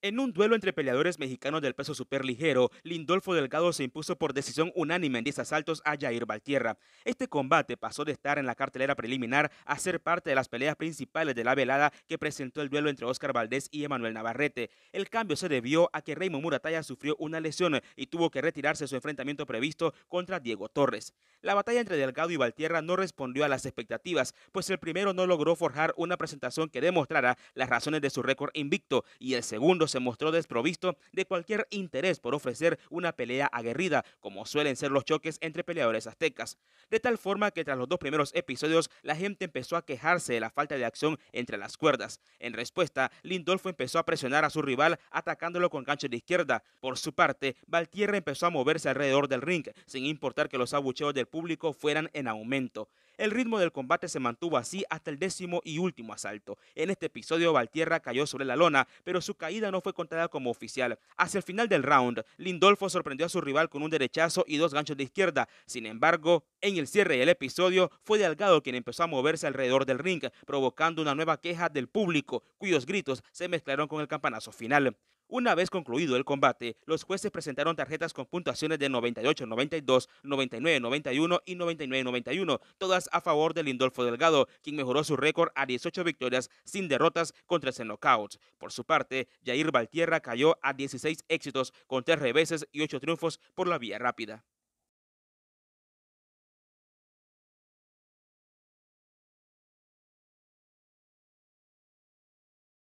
En un duelo entre peleadores mexicanos del peso superligero, Lindolfo Delgado se impuso por decisión unánime en 10 asaltos a Jair Valtierra. Este combate pasó de estar en la cartelera preliminar a ser parte de las peleas principales de la velada que presentó el duelo entre Oscar Valdés y Emanuel Navarrete. El cambio se debió a que Raymond Murataya sufrió una lesión y tuvo que retirarse de su enfrentamiento previsto contra Diego Torres. La batalla entre Delgado y Valtierra no respondió a las expectativas, pues el primero no logró forjar una presentación que demostrara las razones de su récord invicto y el segundo se mostró desprovisto de cualquier interés por ofrecer una pelea aguerrida, como suelen ser los choques entre peleadores aztecas. De tal forma que tras los dos primeros episodios, la gente empezó a quejarse de la falta de acción entre las cuerdas. En respuesta, Lindolfo empezó a presionar a su rival atacándolo con gancho de izquierda. Por su parte, Valtierra empezó a moverse alrededor del ring, sin importar que los abucheos del público fueran en aumento. El ritmo del combate se mantuvo así hasta el décimo y último asalto. En este episodio, Valtierra cayó sobre la lona, pero su caída no fue contada como oficial. Hacia el final del round, Lindolfo sorprendió a su rival con un derechazo y dos ganchos de izquierda. Sin embargo, en el cierre del episodio, fue Delgado quien empezó a moverse alrededor del ring, provocando una nueva queja del público, cuyos gritos se mezclaron con el campanazo final. Una vez concluido el combate, los jueces presentaron tarjetas con puntuaciones de 98, 92, 99, 91 y 99, 91, todas a favor de Lindolfo Delgado, quien mejoró su récord a 18 victorias sin derrotas contra el knockouts. Por su parte, Jair Valtierra cayó a 16 éxitos con tres reveses y ocho triunfos por la vía rápida.